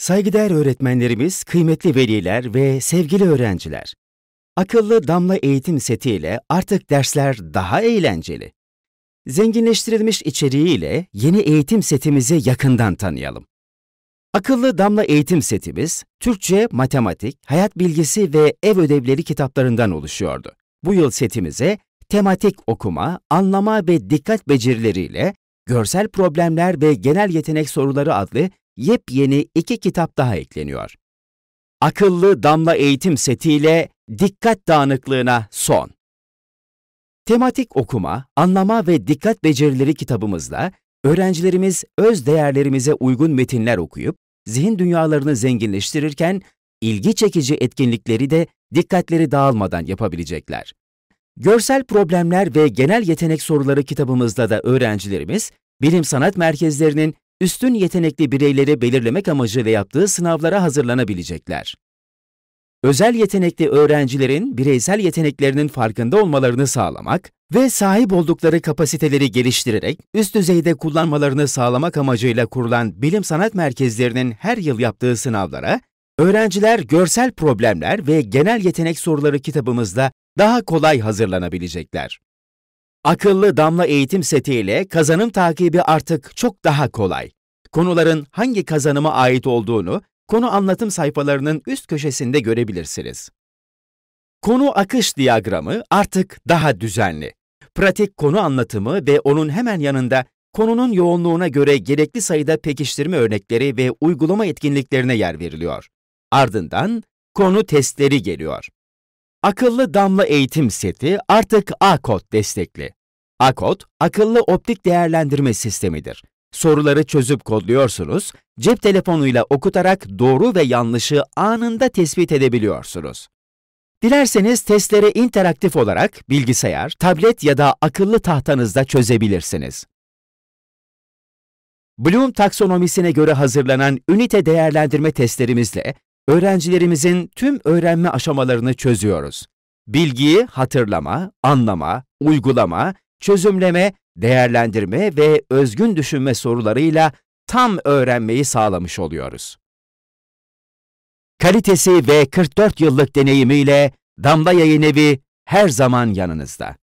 Saygıdeğer öğretmenlerimiz, kıymetli veliler ve sevgili öğrenciler. Akıllı damla eğitim Seti ile artık dersler daha eğlenceli. Zenginleştirilmiş içeriğiyle yeni eğitim setimizi yakından tanıyalım. Akıllı damla eğitim setimiz, Türkçe, matematik, hayat bilgisi ve ev ödevleri kitaplarından oluşuyordu. Bu yıl setimize tematik okuma, anlama ve dikkat becerileriyle görsel problemler ve genel yetenek soruları adlı yepyeni iki kitap daha ekleniyor. Akıllı Damla Eğitim Seti ile Dikkat Dağınıklığına Son. Tematik okuma, anlama ve dikkat becerileri kitabımızla öğrencilerimiz öz değerlerimize uygun metinler okuyup zihin dünyalarını zenginleştirirken ilgi çekici etkinlikleri de dikkatleri dağılmadan yapabilecekler. Görsel problemler ve genel yetenek soruları kitabımızda da öğrencilerimiz bilim sanat merkezlerinin üstün yetenekli bireyleri belirlemek amacı amacıyla yaptığı sınavlara hazırlanabilecekler. Özel yetenekli öğrencilerin bireysel yeteneklerinin farkında olmalarını sağlamak ve sahip oldukları kapasiteleri geliştirerek üst düzeyde kullanmalarını sağlamak amacıyla kurulan bilim sanat merkezlerinin her yıl yaptığı sınavlara öğrenciler görsel problemler ve genel yetenek soruları kitabımızda daha kolay hazırlanabilecekler. Akıllı damla eğitim setiyle kazanım takibi artık çok daha kolay konuların hangi kazanıma ait olduğunu konu anlatım sayfalarının üst köşesinde görebilirsiniz. Konu akış diyagramı artık daha düzenli. Pratik konu anlatımı ve onun hemen yanında konunun yoğunluğuna göre gerekli sayıda pekiştirme örnekleri ve uygulama etkinliklerine yer veriliyor. Ardından konu testleri geliyor. Akıllı damla eğitim seti artık AKOD destekli. AKOD, akıllı optik değerlendirme sistemidir. Soruları çözüp kodluyorsunuz, cep telefonuyla okutarak doğru ve yanlışı anında tespit edebiliyorsunuz. Dilerseniz testleri interaktif olarak bilgisayar, tablet ya da akıllı tahtanızda çözebilirsiniz. Bloom taksonomisine göre hazırlanan ünite değerlendirme testlerimizle öğrencilerimizin tüm öğrenme aşamalarını çözüyoruz. Bilgiyi hatırlama, anlama, uygulama çözümleme, değerlendirme ve özgün düşünme sorularıyla tam öğrenmeyi sağlamış oluyoruz. Kalitesi ve 44 yıllık deneyimiyle Damla Yayınevi her zaman yanınızda.